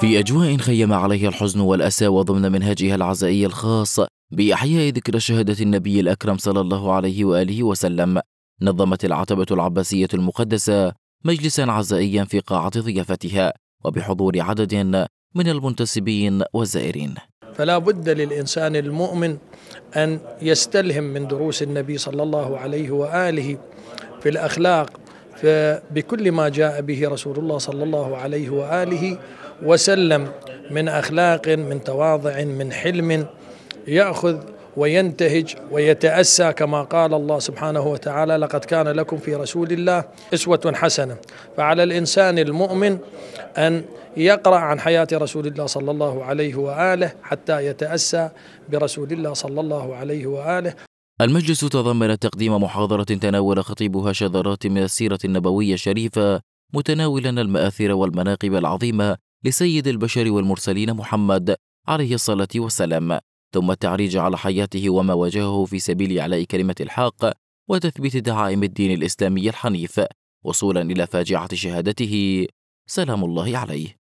في أجواء خيم عليها الحزن والأسى وضمن منهجها العزائي الخاص بإحياء ذكرى شهادة النبي الأكرم صلى الله عليه وآله وسلم نظمت العتبة العباسية المقدسة مجلسا عزائيا في قاعة ضيافتها وبحضور عدد من المنتسبين والزائرين فلا بد للإنسان المؤمن أن يستلهم من دروس النبي صلى الله عليه وآله في الأخلاق فبكل ما جاء به رسول الله صلى الله عليه واله وسلم من اخلاق من تواضع من حلم ياخذ وينتهج ويتأسى كما قال الله سبحانه وتعالى لقد كان لكم في رسول الله أسوة حسنة فعلى الإنسان المؤمن أن يقرأ عن حياة رسول الله صلى الله عليه وآله حتى يتأسى برسول الله صلى الله عليه وآله المجلس تضمن تقديم محاضرة تناول خطيبها شذرات من السيرة النبوية الشريفة متناولا المآثر والمناقب العظيمة لسيد البشر والمرسلين محمد عليه الصلاة والسلام ثم التعريج على حياته وما واجهه في سبيل إعلاء كلمة الحق وتثبيت دعائم الدين الإسلامي الحنيف وصولا إلى فاجعة شهادته سلام الله عليه